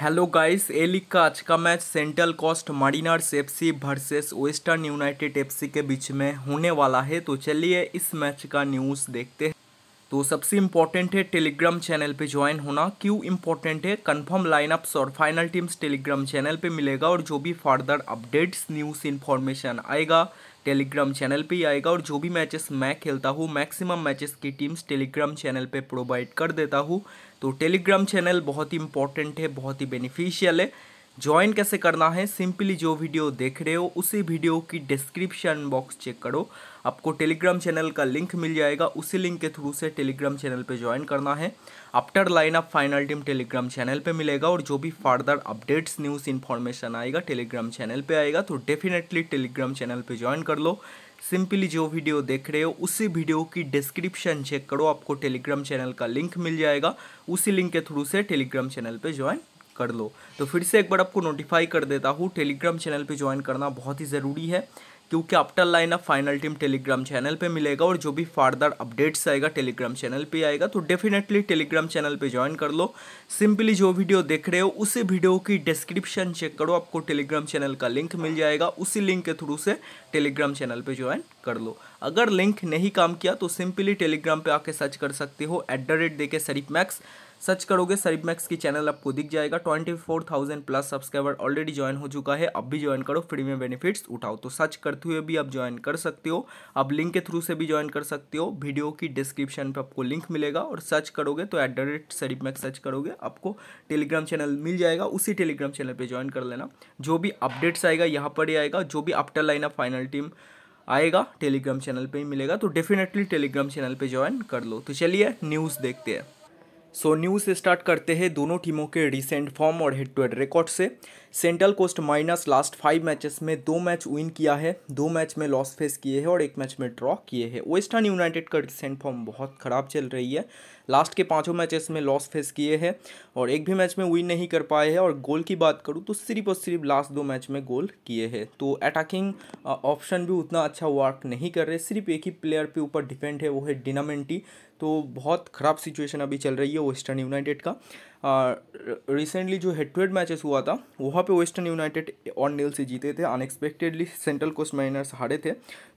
hello guys ए league का आज का match Central Coast Mariners FC versus Western United FC के बीच में होने वाला है तो चलिए इस मैच का न्यूज़ देखते हैं तो सबसे इम्पॉर्टेंट है टेलीग्राम चैनल पे ज्वाइन होना क्यों इम्पॉर्टेंट है कंफर्म लाइनअप्स और फाइनल टीम्स टेलीग्राम चैनल पे मिलेगा और जो भी फर्दर अपडेट्स न्यूज़ इन्फॉर्मेशन आएगा टेलीग्राम चैनल पे ही आएगा और जो भी मैचेस मैं खेलता हूँ मैक्सिमम मैचेस की टीम्स टेलीग्राम चैनल पे प्रोवाइड कर देता हूँ तो टेलीग्राम चैनल बहुत ही इंपॉर्टेंट है बहुत ही बेनिफिशियल है ज्वाइन कैसे करना है सिंपली जो वीडियो देख रहे हो उसी वीडियो की डिस्क्रिप्शन बॉक्स चेक करो आपको टेलीग्राम चैनल का लिंक मिल जाएगा उसी लिंक के थ्रू से टेलीग्राम चैनल पे ज्वाइन करना है after line up final team Telegram channel पे मिलेगा और जो भी फर्दर अपडेट्स न्यूज़ इन्फॉर्मेशन आएगा टेलीग्राम चैनल पर आएगा तो डेफिनेटली टेलीग्राम चैनल पर ज्वाइन कर लो सिंपली जो वीडियो देख रहे हो उसी वीडियो की डिस्क्रिप्शन चेक करो आपको टेलीग्राम चैनल का लिंक मिल जाएगा उसी लिंक के थ्रू से टेलीग्राम चैनल पे ज्वाइन कर लो तो फिर से एक बार आपको नोटिफाई कर देता हूँ टेलीग्राम चैनल पे ज्वाइन करना बहुत ही ज़रूरी है क्योंकि line lineup final team Telegram channel पे मिलेगा और जो भी फर्दर अपडेट्स आएगा टेलीग्राम चैनल पे आएगा तो डेफिनेटली टेलीग्राम चैनल पे ज्वाइन कर लो सिंपली जो वीडियो देख रहे हो उसी वीडियो की डिस्क्रिप्शन चेक करो आपको टेलीग्राम चैनल का लिंक मिल जाएगा उसी लिंक के थ्रू से टेलीग्राम चैनल पर ज्वाइन कर लो अगर लिंक नहीं काम किया तो सिंपली टेलीग्राम पर आके सर्च कर सकते हो एट द रेट देखे सरीप मैक्स सर्च करोगे सरिप मैक्स की चैनल आपको दिख जाएगा twenty four thousand plus subscriber already join हो चुका है अब भी ज्वाइन करो फ्री में बेनिफिट्स उठाओ तो सर्च करते हुए भी आप ज्वाइन कर सकते हो आप लिंक के थ्रू से भी ज्वाइन कर सकते हो वीडियो की डिस्क्रिप्शन पर आपको लिंक मिलेगा और सर्च करोगे तो at the rate max search करोगे आपको टेलीग्राम चैनल मिल जाएगा उसी टेलीग्राम चैनल पर ज्वाइन कर लेना जो भी अपडेट्स आएगा यहाँ पर ही आएगा जो भी after line of final team आएगा टेलीग्राम चैनल पे ही मिलेगा तो डेफिनेटली टेलीग्राम चैनल पे ज्वाइन कर लो तो चलिए न्यूज़ देखते हैं सो न्यूज़ स्टार्ट करते हैं दोनों टीमों के रिसेंट फॉर्म और हेड टू हेड रिकॉर्ड से सेंट्रल कोस्ट माइनस लास्ट फाइव मैचेस में दो मैच विन किया है दो मैच में लॉस फेस किए हैं और एक मैच में ड्रॉ किए हैं वेस्टर्न यूनाइटेड का रिसेंट फॉर्म बहुत ख़राब चल रही है लास्ट के पाँचों मैचेस में लॉस फेस किए हैं और एक भी मैच में विन नहीं कर पाए हैं और गोल की बात करूँ तो सिर्फ और सिर्फ लास्ट दो मैच में गोल किए हैं तो अटैकिंग ऑप्शन भी उतना अच्छा वर्क नहीं कर रहे सिर्फ एक ही प्लेयर पर ऊपर डिपेंड है वो है डिनामेंटी तो बहुत ख़राब सिचुएशन अभी चल रही है वेस्टर्न यूनाइटेड का रिसेंटली जो हेड टू हेड मैचेस हुआ था वहाँ पे वेस्टर्न यूनाइटेड ऑन नील से जीते थे अनएक्सपेक्टेडली सेंट्रल कोस्ट माइनर्स हारे थे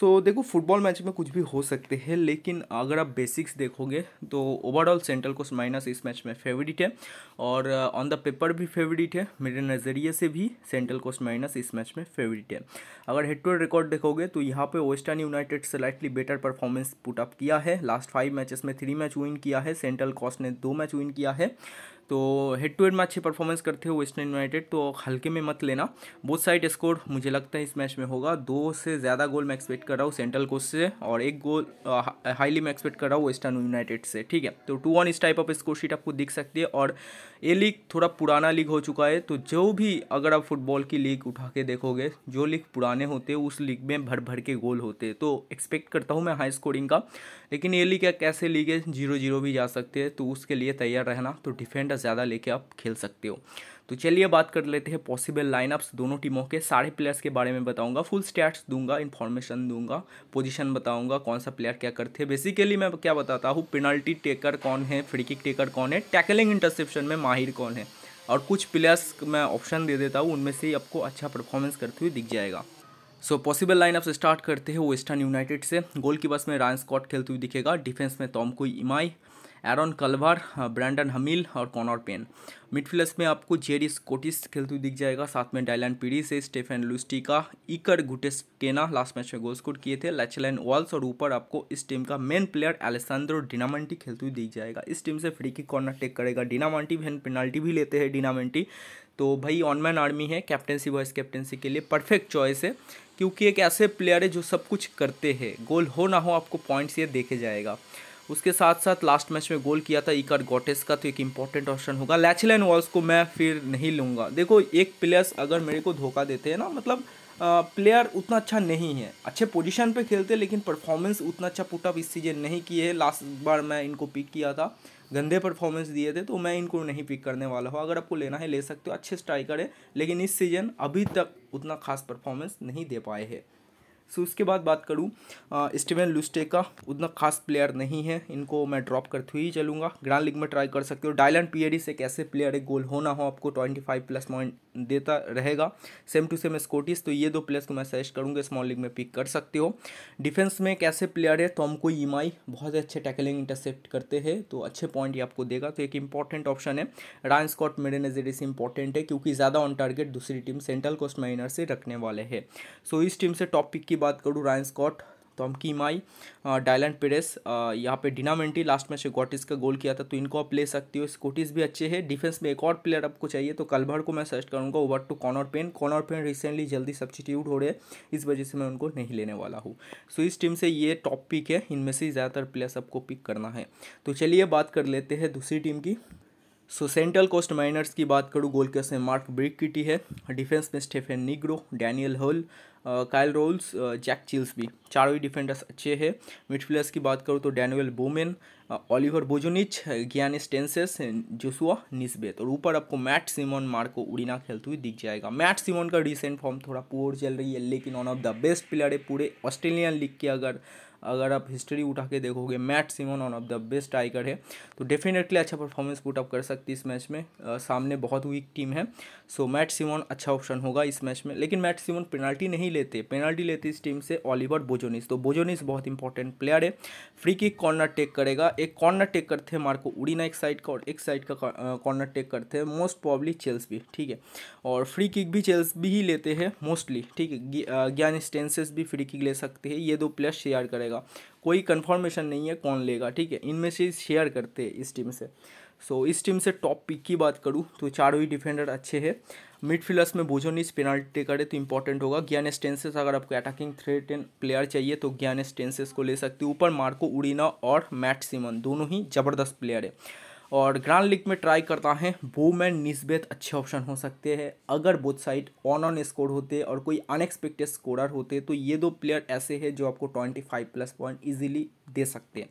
सो so, देखो फुटबॉल मैच में कुछ भी हो सकते हैं लेकिन अगर आप बेसिक्स देखोगे तो ओवरऑल सेंट्रल कोस्ट माइनर्स इस मैच में फेवरेट है और ऑन द पेपर भी फेवरेट है मेरे नज़रिए से भी सेंट्रल कोस्ट माइनर्स इस मैच में फेवरेट है अगर हेड टू हेड रिकॉर्ड देखोगे तो यहाँ पे Western United slightly better performance put up किया है लास्ट फाइव मैचेस में थ्री मैच विन किया है सेंट्रल कोस्ट ने दो मैच विन किया है तो हेड टू हेड में अच्छी परफॉर्मेंस करते हो वेस्टर्न यूनाइटेड तो हल्के में मत लेना बोथ साइड स्कोर मुझे लगता है इस मैच में होगा दो से ज़्यादा गोल मैं एक्सपेक्ट कर रहा हूँ सेंट्रल कोस्ट से और एक गोल हाईली मैं एक्सपेक्ट कर रहा हूँ वेस्टर्न यूनाइटेड से ठीक है तो टू वन इस टाइप ऑफ स्कोर शीट आपको दिख सकती है और ये लीग थोड़ा पुराना लीग हो चुका है तो जो भी अगर आप फुटबॉल की लीग उठा के देखोगे जो लीग पुराने होते हैं उस लीग में भर भर के गोल होते हैं तो एक्सपेक्ट करता हूँ मैं हाई स्कोरिंग का लेकिन ये लीग एक ऐसे लीग है जीरो जीरो भी जा सकते हैं तो उसके लिए तैयार रहना तो डिफेंडर ज़्यादा लेके आप खेल सकते हो तो चलिए बात कर लेते हैं पॉसिबल लाइनअप्स दोनों टीमों के सारे प्लेयर्स के बारे में बताऊंगा फुल स्टैट्स दूंगा इन्फॉर्मेशन दूंगा पोजीशन बताऊंगा कौन सा प्लेयर क्या करते हैं बेसिकली मैं क्या बताता हूँ पेनल्टी टेकर कौन है फ्री किक टेकर कौन है टैकलिंग इंटरसेप्शन में माहिर कौन है और कुछ प्लेयर्स मैं ऑप्शन दे देता हूँ उनमें से ही आपको अच्छा परफॉर्मेंस करते हुए दिख जाएगा सो पॉसिबल लाइनअप स्टार्ट करते हैं वेस्टर्न यूनाइटेड से गोल की में रायन स्कॉट खेलते हुए दिखेगा डिफेंस में टॉम इमाई एरन कलवार ब्रैंडन हमिल और कॉनर पेन मिडफील्ड में आपको जेरिस स्कोटिस खेलते हुए दिख जाएगा साथ में डायलैंड पीडी से लुस्टी लुस्टिका इकर गुटेस केना लास्ट मैच में गोल स्कोर किए थे लचलैन वॉल्स और ऊपर आपको इस टीम का मेन प्लेयर एलेसांद्रो डिनामेंटी खेलते हुए दिख जाएगा इस टीम से फ्री की कॉर्नर टेक करेगा डिनामेंटी भी पेनाल्टी भी लेते हैं डिनामेंटी तो भाई ऑनमैन आर्मी है कैप्टनसी वाइस कैप्टनसी के लिए परफेक्ट चॉइस है क्योंकि एक ऐसे प्लेयर है जो सब कुछ करते हैं गोल हो ना हो आपको पॉइंट्स ये देखे जाएगा उसके साथ साथ लास्ट मैच में गोल किया था इकार गोटेस का तो एक इंपॉर्टेंट ऑप्शन होगा लैचल एंड वॉल्स को मैं फिर नहीं लूँगा देखो एक प्लेयर्स अगर मेरे को धोखा देते हैं ना मतलब प्लेयर उतना अच्छा नहीं है अच्छे पोजीशन पे खेलते लेकिन परफॉर्मेंस उतना अच्छा पुटअप इस सीजन नहीं किए है लास्ट बार मैं इनको पिक किया था गंदे परफॉर्मेंस दिए थे तो मैं इनको नहीं पिक करने वाला हूँ अगर आपको लेना है ले सकते हो अच्छे स्ट्राइकर है लेकिन इस सीजन अभी तक उतना खास परफॉर्मेंस नहीं दे पाए हैं सो उसके बाद बात करूँ स्टीवन लुस्टे का उतना खास प्लेयर नहीं है इनको मैं ड्रॉप करते हुए ही चलूँगा ग्रांड लीग में ट्राई कर सकते हो डायलन पीएडी एक ऐसे प्लेयर एक गोल होना हो आपको ट्वेंटी फाइव प्लस पॉइंट देता रहेगा सेम टू सेम स्कोटिस तो ये दो प्लेयर्स को मैं सजेस्ट करूँगा स्मॉल लीग में पिक कर सकते हो डिफेंस में एक ऐसे प्लेयर है हमको ईमाई बहुत अच्छे टैकलिंग इंटरसेप्ट करते हैं तो अच्छे पॉइंट ये आपको देगा तो एक इंपॉर्टेंट ऑप्शन है रायन स्कॉट मेरे नज़र इसे इंपॉर्टेंट है क्योंकि ज़्यादा ऑन टारगेट दूसरी टीम सेंट्रल कोस्ट माइनर से रखने वाले हैं सो इस टीम से टॉप पिक की की बात करूँ रायन स्कॉट तो हम कीमाई डायलैंड पेरेस यहाँ पे डिनामेंटी लास्ट मैच गोटिस का गोल किया था तो इनको आप ले सकते हो स्कोटिस भी अच्छे हैं डिफेंस में एक और प्लेयर आपको चाहिए तो कलभर को मैं सजेस्ट करूँगा over to Connor Pain Connor Pain recently जल्दी सब्सटीट्यूट हो रहे हैं इस वजह से मैं उनको नहीं लेने वाला हूँ सो इस टीम से ये टॉप पिक है इनमें से ज़्यादातर प्लेयर्स आपको पिक करना है तो चलिए बात कर लेते हैं दूसरी टीम की सो सेंट्रल कोस्ट माइनर्स की बात करूँ गोल कैसे मार्क ब्रिक किटी है डिफेंस में स्टेफेन निग्रो डैनियल होल कायल रोल्स जैक चिल्स भी चारों ही डिफेंडर्स अच्छे हैं मिडफील्डर्स की बात करूँ तो डैनुअल बोमेन ऑलिवर बोजोनिच ज्ञान स्टेंसेस जोसुआ निस्बेत और ऊपर आपको मैट सिमोन मार्को उड़ीना खेलते हुए दिख जाएगा मैट सिमोन का रिसेंट फॉर्म थोड़ा पुअर चल रही है लेकिन one of the best player है पूरे ऑस्ट्रेलियन लीग के अगर अगर आप हिस्ट्री उठा के देखोगे Matt Simon one of the best striker है तो डेफिनेटली अच्छा परफॉर्मेंस पुट अप कर सकती है इस मैच में आ, सामने बहुत वीक टीम है सो मैट सिमोन अच्छा ऑप्शन होगा इस मैच में लेकिन मैट सिमोन पेनल्टी नहीं लेते पेनल्टी लेते इस टीम से ऑलिवर बोजोनिस तो बोजोनिस बहुत इंपॉर्टेंट प्लेयर है फ्री किक कॉर्नर टेक करेगा एक कॉर्नर टेक करते हैं मार्को उड़ीना एक साइड का और एक साइड का कॉर्नर टेक करते हैं मोस्ट प्रॉब्ली चेल्स भी ठीक है और फ्री किक भी चेल्स भी ही लेते हैं मोस्टली ठीक है ज्ञान स्टेंसेस भी फ्री किक ले सकते हैं ये दो प्लेयर शेयर करेगा जाएगा कोई कन्फर्मेशन नहीं है कौन लेगा ठीक है इनमें से शेयर करते हैं इस टीम से सो so, इस टीम से टॉप पिक की बात करूँ तो चारों ही डिफेंडर अच्छे हैं मिडफील्डर्स में बोजोनिस पेनाल्टी टेकर है तो इंपॉर्टेंट होगा ज्ञान स्टेंसेस अगर आपको अटैकिंग थ्रेट एंड प्लेयर चाहिए तो ज्ञान स्टेंसेस को ले सकते हो ऊपर मार्को उड़ीना और मैट सिमन दोनों ही ज़बरदस्त प्लेयर है और ग्रांड लीग में ट्राई करता है वो मैन निस्बेत अच्छे ऑप्शन हो सकते हैं अगर both side on on score होते और कोई अनएक्सपेक्टेड स्कोरर होते तो ये दो प्लेयर ऐसे हैं जो आपको twenty five plus point easily दे सकते हैं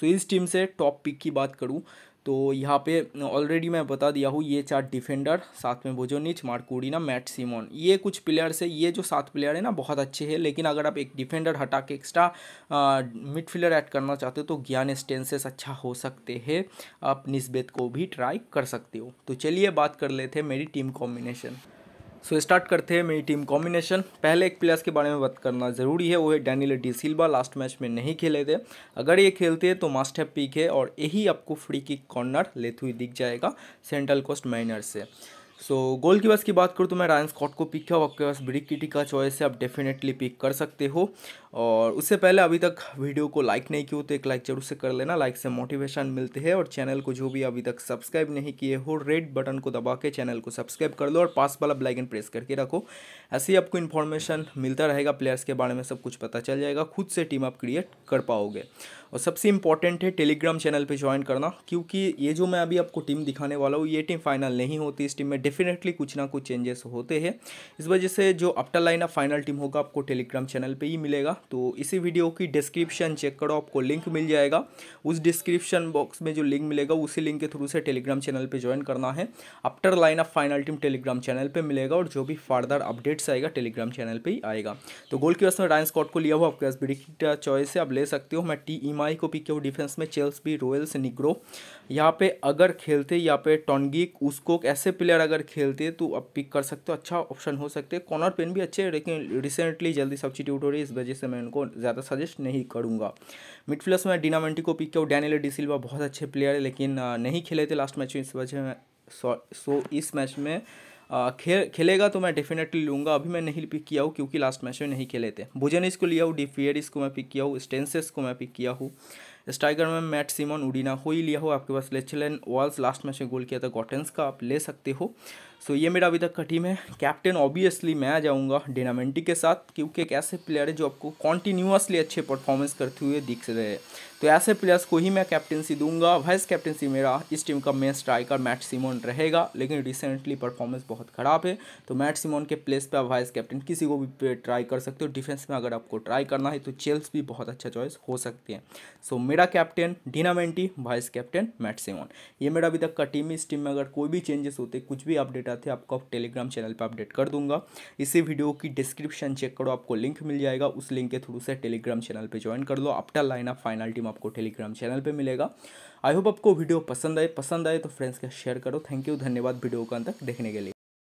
सो so, इस टीम से टॉप पिक की बात करूँ तो यहाँ पे ऑलरेडी मैं बता दिया हूँ ये चार डिफेंडर साथ में बोजोनिच मार्कोडिना मैट सिमोन ये कुछ प्लेयर्स है ये जो सात प्लेयर है ना बहुत अच्छे हैं लेकिन अगर आप एक डिफेंडर हटा के एक्स्ट्रा मिडफील्डर ऐड करना चाहते हो तो ज्ञान स्टेंसेस अच्छा हो सकते हैं आप निस्बेत को भी ट्राई कर सकते हो तो चलिए बात कर लेते हैं मेरी टीम कॉम्बिनेशन सो स्टार्ट करते हैं मेरी टीम कॉम्बिनेशन पहले एक प्लेयर्स के बारे में बात करना ज़रूरी है वो है Daniel De Silva last match में नहीं खेले थे अगर ये खेलते हैं तो मास्ट है पीक है और यही आपको फ्री किक कॉर्नर लेते हुए दिख जाएगा सेंट्रल कोस्ट माइनर से सो so, गोल की बस की बात करूँ तो मैं रायन स्कॉट को पिक किया आपके पास ब्रिक किटी का चॉइस है आप डेफिनेटली पिक कर सकते हो और उससे पहले अभी तक वीडियो को लाइक नहीं किया तो एक लाइक जरूर से कर लेना लाइक से मोटिवेशन मिलते हैं और चैनल को जो भी अभी तक सब्सक्राइब नहीं किए हो रेड बटन को दबा के चैनल को सब्सक्राइब कर लो और पास वाला ब्लैकन प्रेस करके रखो ऐसे ही आपको इन्फॉर्मेशन मिलता रहेगा प्लेयर्स के बारे में सब कुछ पता चल जाएगा खुद से टीम आप क्रिएट कर पाओगे और सबसे इम्पॉर्टेंट है टेलीग्राम चैनल पे ज्वाइन करना क्योंकि ये जो मैं अभी आपको टीम दिखाने वाला हूँ ये टीम फाइनल नहीं होती इस टीम में डेफिनेटली कुछ ना कुछ चेंजेस होते हैं इस वजह से जो after line of final team होगा आपको टेलीग्राम चैनल पर ही मिलेगा तो इसी वीडियो की डिस्क्रिप्शन चेक करो आपको लिंक मिल जाएगा उस डिस्क्रिप्शन बॉक्स में जो लिंक मिलेगा उसी लिंक के थ्रू से टेलीग्राम चैनल पर ज्वाइन करना है after line of final team Telegram channel पर मिलेगा और जो भी फर्दर अपडेट्स आएगा टेलीग्राम चैनल पर ही आएगा तो गोल की वजह से डायन स्कॉट को लिया हुआ आपके पास ब्रिटिक चॉइस है आप ले सकते हो मैं टी ईमा e एमआई को पिक किया वो डिफेंस में चेल्स भी रोयल्स निग्रो यहाँ पे अगर खेलते यहाँ पे टॉनगिक उसको ऐसे प्लेयर अगर खेलते तो आप पिक कर सकते हो अच्छा ऑप्शन हो सकते हैं कॉर्नर पेन भी अच्छे हैं लेकिन रिसेंटली जल्दी सब्सटीट्यूट हो रही है इस वजह से मैं उनको ज़्यादा सजेस्ट नहीं करूँगा मिडफील्डर्स में डिनामेंटी को पिक किया वो डैनियल डिसिल्वा बहुत अच्छे प्लेयर है लेकिन नहीं खेले थे लास्ट मैच में इस वजह में सो इस मैच में खेल खेलेगा तो मैं डेफिनेटली लूँगा अभी मैं नहीं पिक किया हूँ क्योंकि लास्ट मैच में नहीं खेले थे भुजन इसको लिया हूँ डिफियर इसको मैं पिक किया हूँ स्टेंसेस को मैं पिक किया हूँ स्ट्राइकर में मैट सिमोन उडीना हो ही लिया हो आपके पास लेचलैन वॉल्स लास्ट मैच में गोल किया था गॉटेंस का आप ले सकते हो सो ये मेरा अभी तक का टीम है कैप्टन ऑब्वियसली मैं आ जाऊँगा डेनामेंटी के साथ क्योंकि एक ऐसे प्लेयर है जो आपको कॉन्टिन्यूसली अच्छे परफॉर्मेंस करते हुए दिख रहे हैं तो ऐसे प्लेयर्स को ही मैं कैप्टनसी दूंगा वाइस कैप्टनसी मेरा इस टीम का मेन स्ट्राइकर मैट सिमोन रहेगा लेकिन रिसेंटली परफॉर्मेंस बहुत ख़राब है तो मैट सिमोन के प्लेस पर आप वाइस कैप्टन किसी को भी ट्राई कर सकते हो डिफेंस में अगर आपको ट्राई करना है तो चेल्स भी बहुत अच्छा चॉइस हो सकते हैं सो मेरा कैप्टन डीनामेंटी वाइस कैप्टन मैट सिमोन ये मेरा अभी तक का टीम है इस टीम में अगर कोई भी चेंजेस होते कुछ भी अपडेट जाते आपको आप टेलीग्राम चैनल पर अपडेट कर दूंगा इसी वीडियो की डिस्क्रिप्शन चेक करो आपको लिंक मिल जाएगा उस लिंक के थ्रू से टेलीग्राम चैनल पर ज्वाइन कर लो after line of final team आपको टेलीग्राम चैनल पर मिलेगा आई होप आपको वीडियो पसंद आए पसंद आए तो फ्रेंड्स के शेयर करो थैंक यू धन्यवाद वीडियो का अंत तक देखने के लिए